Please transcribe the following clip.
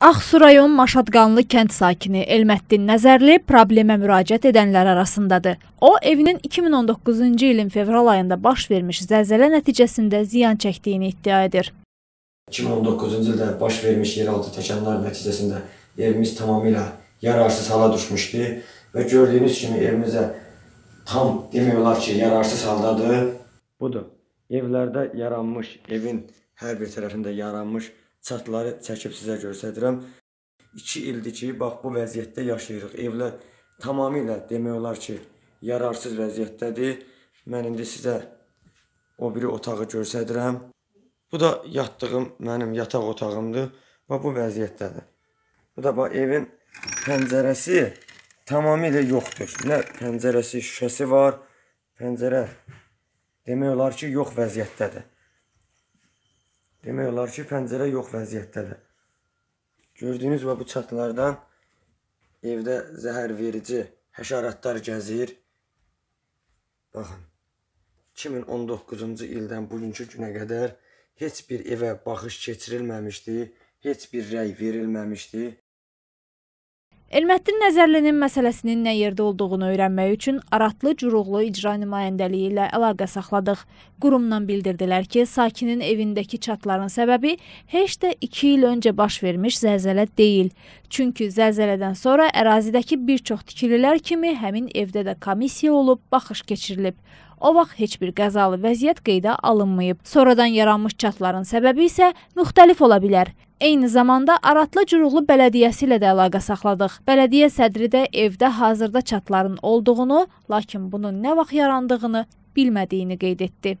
Axsu rayon Maşadqanlı kənd sakini Elməddin Nəzərli problemə müraciət edənlər arasındadır. O, evinin 2019-cu ilin fevral ayında baş vermiş zəlzələ nəticəsində ziyan çəkdiyini iddia edir. 2019-cu ildə baş vermiş yeraltı təkanlar nəticəsində evimiz tamamilə yararsız hala düşmüşdü və gördüyünüz kimi evimizə tam demək olar ki, yararsız haldadır. Budur, evlərdə yaranmış, evin hər bir tərəfində yaranmış çatları çəkib sizə göstərirəm. 2 ildir ki, bax bu vəziyyətdə yaşayırıq. Evlər tamamilə demək olar ki, yararsız vəziyyətdədir. Mən indi sizə o biri otağı göstərirəm. Bu da yatdığım mənim yataq otağımdır və bu vəziyyətdədir. Bu da bax evin pəncərəsi tamamilə yoxdur. Nə pəncərəsi şüşəsi var, pəncərə demək olar ki, yox vəziyyətdədir. Demək olar ki, pəncərə yox vəziyyətdədir. Gördüyünüz və bu çatlardan evdə zəhərverici həşəratlar gəzir. Baxın, 2019-cu ildən bugünkü günə qədər heç bir evə baxış keçirilməmişdi, heç bir rəy verilməmişdi. Elmətdin Nəzərlinin məsələsinin nə yerdə olduğunu öyrənmək üçün Aratlı Curuğlu icra nümayəndəliyi ilə əlaqə saxladıq. Qurumdan bildirdilər ki, sakinin evindəki çatların səbəbi heç də 2 il öncə baş vermiş zəlzələ deyil. Çünki zəlzələdən sonra ərazidəki bir çox tikililər kimi həmin evdə də komissiya olub, baxış keçirilib. O vaxt heç bir qəzalı vəziyyət qeydə alınmayıb. Sonradan yaranmış çatların səbəbi isə müxtəlif ola bilər. Eyni zamanda Aratlı Curuğlu bələdiyyəsi ilə də əlaqə saxladıq. Bələdiyyə sədri də evdə hazırda çatların olduğunu, lakin bunun nə vaxt yarandığını bilmədiyini qeyd etdi.